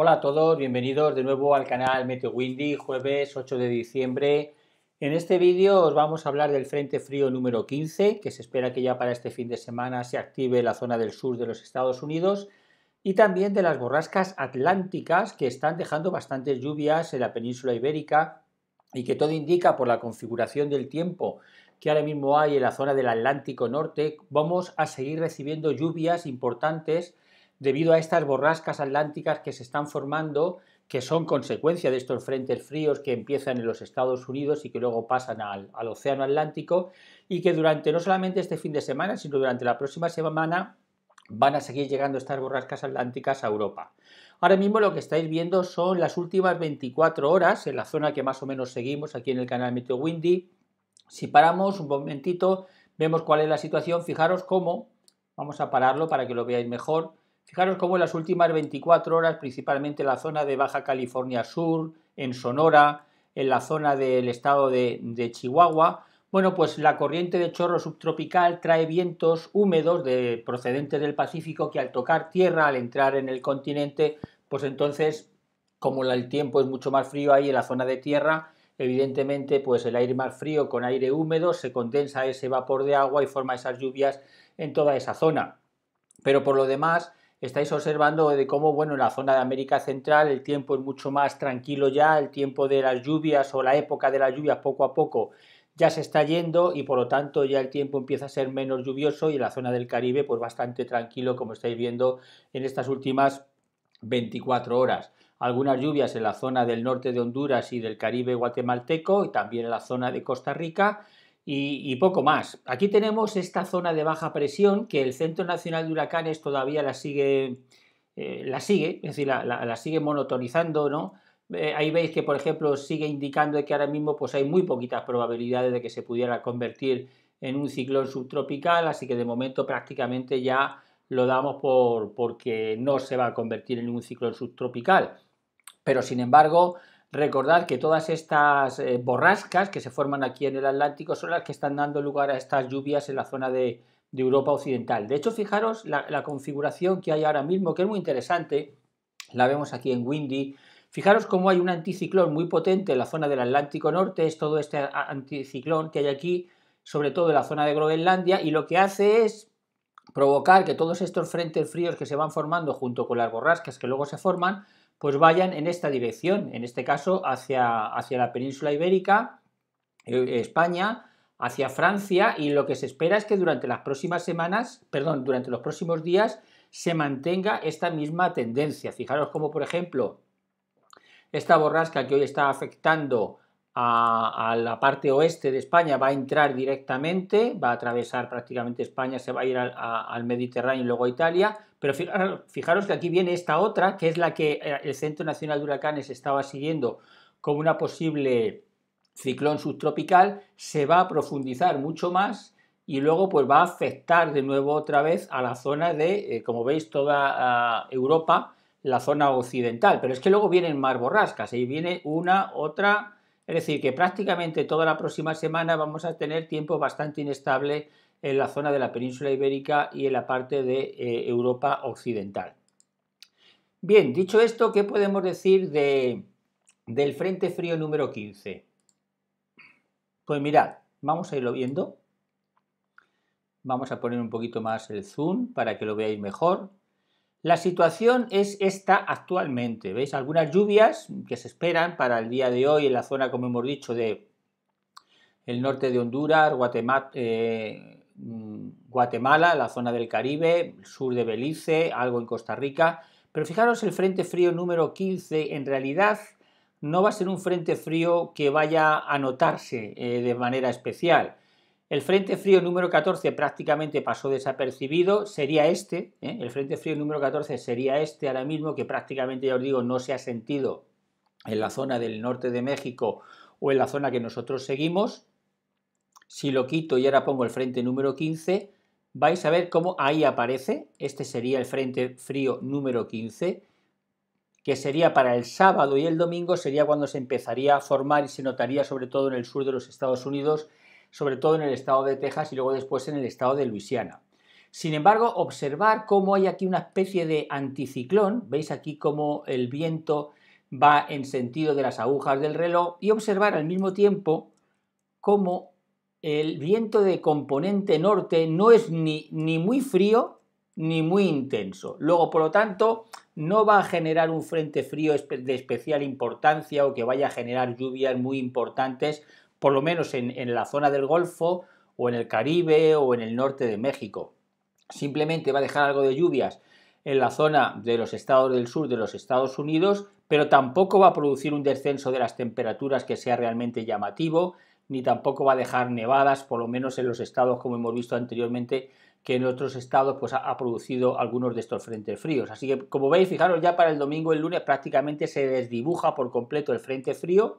Hola a todos, bienvenidos de nuevo al canal Meteo Windy, jueves 8 de diciembre. En este vídeo os vamos a hablar del Frente Frío número 15, que se espera que ya para este fin de semana se active la zona del sur de los Estados Unidos, y también de las borrascas atlánticas que están dejando bastantes lluvias en la península ibérica y que todo indica por la configuración del tiempo que ahora mismo hay en la zona del Atlántico Norte, vamos a seguir recibiendo lluvias importantes debido a estas borrascas atlánticas que se están formando, que son consecuencia de estos frentes fríos que empiezan en los Estados Unidos y que luego pasan al, Océano Atlántico, y que durante no solamente este fin de semana, sino durante la próxima semana van a seguir llegando estas borrascas atlánticas a Europa. Ahora mismo lo que estáis viendo son las últimas 24 horas en la zona que más o menos seguimos aquí en el canal Meteo Windy. Si paramos un momentito, vemos cuál es la situación. Fijaros cómo, vamos a pararlo para que lo veáis mejor. Fijaros cómo en las últimas 24 horas, principalmente en la zona de Baja California Sur, en Sonora, en la zona del estado de, Chihuahua, bueno, pues la corriente de chorro subtropical trae vientos húmedos de, procedentes del Pacífico que al tocar tierra, al entrar en el continente, pues entonces, como el tiempo es mucho más frío ahí en la zona de tierra, evidentemente, pues el aire más frío con aire húmedo se condensa ese vapor de agua y forma esas lluvias en toda esa zona. Pero por lo demás, estáis observando de cómo, bueno, en la zona de América Central el tiempo es mucho más tranquilo ya, el tiempo de las lluvias o la época de las lluvias poco a poco ya se está yendo y por lo tanto ya el tiempo empieza a ser menos lluvioso y en la zona del Caribe pues bastante tranquilo como estáis viendo en estas últimas 24 horas. Algunas lluvias en la zona del norte de Honduras y del Caribe guatemalteco y también en la zona de Costa Rica y, poco más. Aquí tenemos esta zona de baja presión que el Centro Nacional de Huracanes todavía la sigue, eh, la sigue, es decir, la, sigue monotonizando, ¿no? Eh, ahí veis que, por ejemplo, sigue indicando que ahora mismo pues, hay muy poquitas probabilidades de que se pudiera convertir en un ciclón subtropical, así que de momento prácticamente ya lo damos por porque no se va a convertir en un ciclón subtropical. Pero sin embargo, Recordad que todas estas eh, borrascas que se forman aquí en el Atlántico son las que están dando lugar a estas lluvias en la zona de, Europa Occidental. De hecho, fijaros la, la, configuración que hay ahora mismo, que es muy interesante, la vemos aquí en Windy. Fijaros cómo hay un anticiclón muy potente en la zona del Atlántico Norte, es todo este anticiclón que hay aquí, sobre todo en la zona de Groenlandia, y lo que hace es provocar que todos estos frentes fríos que se van formando junto con las borrascas que luego se forman, pues vayan en esta dirección, en este caso hacia, hacia la península ibérica, eh, España, hacia Francia y lo que se espera es que durante las próximas semanas, perdón, durante los próximos días se mantenga esta misma tendencia. Fijaros como, por ejemplo, esta borrasca que hoy está afectando a, la parte oeste de España, va a entrar directamente, va a atravesar prácticamente España, se va a ir al, Mediterráneo y luego a Italia, pero fijaros que aquí viene esta otra, que es la que eh, el Centro Nacional de Huracanes estaba siguiendo como una posible ciclón subtropical, se va a profundizar mucho más y luego pues va a afectar de nuevo otra vez a la zona de, eh, como veis, toda ah, Europa, la zona occidental. Pero es que luego vienen más borrascas, ahí viene una, otra, es decir, que prácticamente toda la próxima semana vamos a tener tiempo bastante inestable en la zona de la península ibérica y en la parte de eh, Europa occidental. Bien, dicho esto, ¿qué podemos decir del Frente Frío número 15? Pues mirad, vamos a irlo viendo. Vamos a poner un poquito más el zoom para que lo veáis mejor. La situación es esta actualmente. ¿Veis? Algunas lluvias que se esperan para el día de hoy en la zona, como hemos dicho, de el norte de Honduras, Guatemala, eh, la zona del Caribe, sur de Belice, algo en Costa Rica. Pero fijaros, el Frente Frío número 15 en realidad no va a ser un Frente Frío que vaya a notarse eh, de manera especial. El Frente Frío número 14 prácticamente pasó desapercibido, sería este, ¿eh? el Frente Frío número 14 sería este ahora mismo, que prácticamente, ya os digo, no se ha sentido en la zona del norte de México o en la zona que nosotros seguimos. Si lo quito y ahora pongo el Frente número 15, vais a ver cómo ahí aparece, este sería el Frente Frío número 15, que sería para el sábado y el domingo, sería cuando se empezaría a formar y se notaría sobre todo en el sur de los Estados Unidos, sobre todo en el estado de Texas y luego después en el estado de Luisiana. Sin embargo, observar cómo hay aquí una especie de anticiclón, veis aquí cómo el viento va en sentido de las agujas del reloj y observar al mismo tiempo cómo el viento de componente norte no es ni, ni muy frío ni muy intenso. Luego, por lo tanto, no va a generar un frente frío de especial importancia o que vaya a generar lluvias muy importantes por lo menos en, la zona del Golfo o en el Caribe o en el norte de México. Simplemente va a dejar algo de lluvias en la zona de los estados del sur de los Estados Unidos, pero tampoco va a producir un descenso de las temperaturas que sea realmente llamativo, ni tampoco va a dejar nevadas, por lo menos en los estados, como hemos visto anteriormente, que en otros estados pues, ha producido algunos de estos frentes fríos. Así que, como veis, fijaros ya para el domingo y el lunes prácticamente se desdibuja por completo el frente frío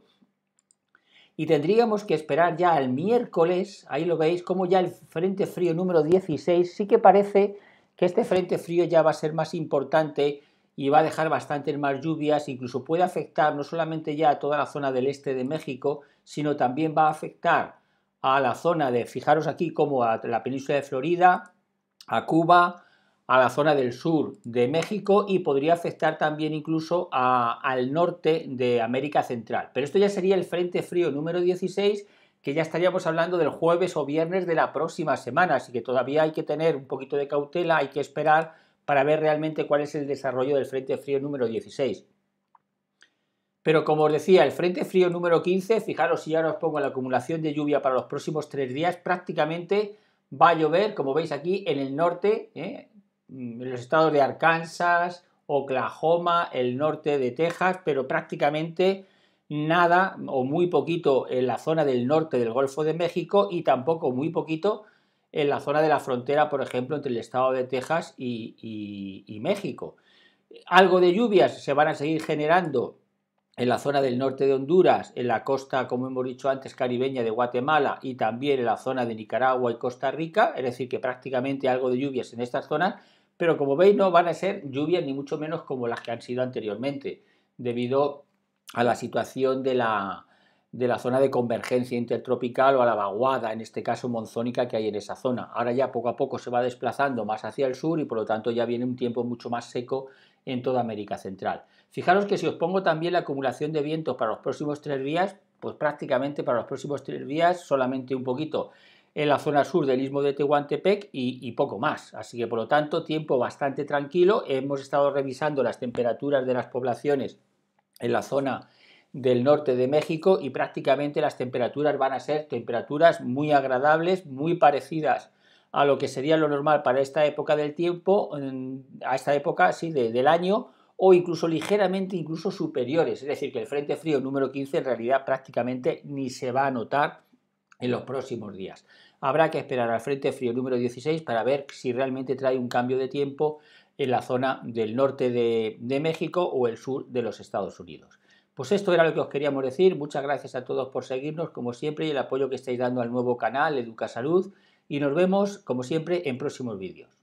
y tendríamos que esperar ya al miércoles, ahí lo veis, como ya el frente frío número 16 sí que parece que este frente frío ya va a ser más importante y va a dejar bastantes más lluvias, incluso puede afectar no solamente ya a toda la zona del este de México, sino también va a afectar a la zona de, fijaros aquí, como a la península de Florida, a Cuba, a la zona del sur de México y podría afectar también incluso al norte de América Central. Pero esto ya sería el Frente Frío número 16 que ya estaríamos hablando del jueves o viernes de la próxima semana, así que todavía hay que tener un poquito de cautela, hay que esperar para ver realmente cuál es el desarrollo del Frente Frío número 16. Pero como os decía, el Frente Frío número 15, fijaros si ahora os pongo la acumulación de lluvia para los próximos tres días, prácticamente va a llover, como veis aquí, en el norte, ¿eh? Mm, los estados de Arkansas, Oklahoma, el norte de Texas, pero prácticamente nada o muy poquito en la zona del norte del Golfo de México y tampoco muy poquito en la zona de la frontera, por ejemplo, entre el estado de Texas y, y México. Algo de lluvias se van a seguir generando en la zona del norte de Honduras, en la costa, como hemos dicho antes, caribeña de Guatemala y también en la zona de Nicaragua y Costa Rica, es decir, que prácticamente algo de lluvias en estas zonas, pero como veis no van a ser lluvias ni mucho menos como las que han sido anteriormente, debido a la situación de la, zona de convergencia intertropical o a la vaguada, en este caso monzónica, que hay en esa zona. Ahora ya poco a poco se va desplazando más hacia el sur y por lo tanto ya viene un tiempo mucho más seco en toda América Central. Fijaros que si os pongo también la acumulación de vientos para los próximos tres días, pues prácticamente para los próximos tres días solamente un poquito en la zona sur del istmo de Tehuantepec y, poco más. Así que, por lo tanto, tiempo bastante tranquilo. Hemos estado revisando las temperaturas de las poblaciones en la zona del norte de México y prácticamente las temperaturas van a ser temperaturas muy agradables, muy parecidas a lo que sería lo normal para esta época del tiempo, mm, a esta época del año, o incluso ligeramente incluso superiores. Es decir, que el Frente Frío número 15 en realidad prácticamente ni se va a notar en los próximos días. Habrá que esperar al Frente Frío número 16 para ver si realmente trae un cambio de tiempo en la zona del norte de, México o el sur de los Estados Unidos. Pues esto era lo que os queríamos decir. Muchas gracias a todos por seguirnos, como siempre, y el apoyo que estáis dando al nuevo canal Educa Salud. Y nos vemos, como siempre, en próximos vídeos.